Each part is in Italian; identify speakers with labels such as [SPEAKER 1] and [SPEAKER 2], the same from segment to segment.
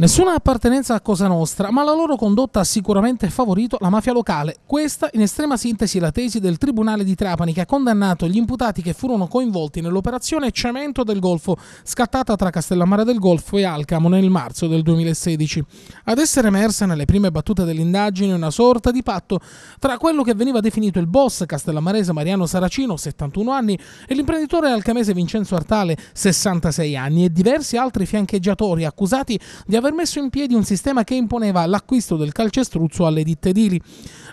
[SPEAKER 1] Nessuna appartenenza a Cosa Nostra, ma la loro condotta ha sicuramente favorito la mafia locale. Questa, in estrema sintesi, è la tesi del Tribunale di Trapani che ha condannato gli imputati che furono coinvolti nell'operazione Cemento del Golfo, scattata tra Castellammare del Golfo e Alcamo nel marzo del 2016. Ad essere emersa nelle prime battute dell'indagine una sorta di patto tra quello che veniva definito il boss castellammarese Mariano Saracino, 71 anni, e l'imprenditore alcamese Vincenzo Artale, 66 anni, e diversi altri fiancheggiatori accusati di aver aver messo in piedi un sistema che imponeva l'acquisto del calcestruzzo alle ditte edili.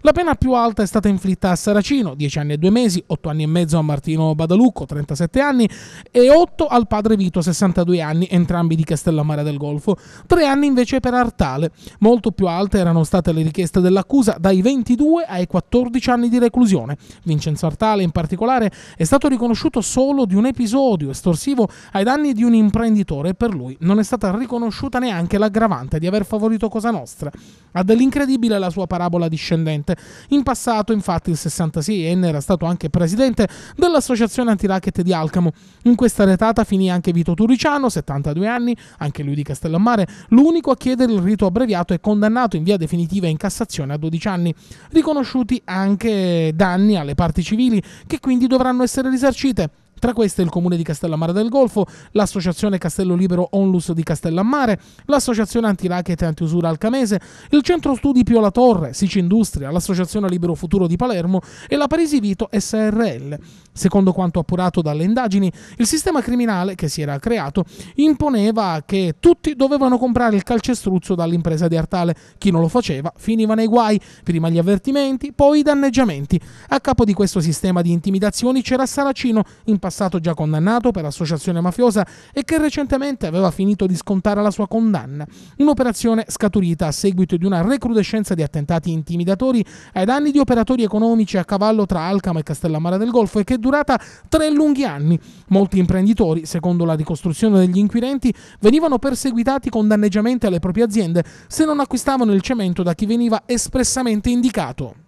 [SPEAKER 1] La pena più alta è stata inflitta a Saracino, 10 anni e 2 mesi, 8 anni e mezzo a Martino Badalucco, 37 anni, e 8 al padre Vito, 62 anni, entrambi di Castellammare del Golfo, 3 anni invece per Artale. Molto più alte erano state le richieste dell'accusa, dai 22 ai 14 anni di reclusione. Vincenzo Artale, in particolare, è stato riconosciuto solo di un episodio estorsivo ai danni di un imprenditore e per lui non è stata riconosciuta neanche anche l'aggravante di aver favorito Cosa Nostra. Ha dell'incredibile la sua parabola discendente. In passato, infatti, il 66enne era stato anche presidente dell'associazione antiracket di Alcamo. In questa retata finì anche Vito Turiciano, 72 anni, anche lui di Castellammare, l'unico a chiedere il rito abbreviato e condannato in via definitiva in Cassazione a 12 anni. Riconosciuti anche danni alle parti civili, che quindi dovranno essere risarcite. Tra queste il Comune di Castellammare del Golfo, l'Associazione Castello Libero Onlus di Castellammare, l'Associazione Antiracket e Antiusura Alcamese, il Centro Studi Pio La Torre, Sici Industria, l'Associazione Libero Futuro di Palermo e la Parisi Vito SRL. Secondo quanto appurato dalle indagini, il sistema criminale che si era creato imponeva che tutti dovevano comprare il calcestruzzo dall'impresa di Artale. Chi non lo faceva finiva nei guai, prima gli avvertimenti, poi i danneggiamenti. A capo di questo sistema di intimidazioni c'era Saracino, in passato già condannato per associazione mafiosa e che recentemente aveva finito di scontare la sua condanna. Un'operazione scaturita a seguito di una recrudescenza di attentati intimidatori ai danni di operatori economici a cavallo tra Alcama e Castellammare del Golfo e che è durata tre lunghi anni. Molti imprenditori, secondo la ricostruzione degli inquirenti, venivano perseguitati con danneggiamenti alle proprie aziende se non acquistavano il cemento da chi veniva espressamente indicato.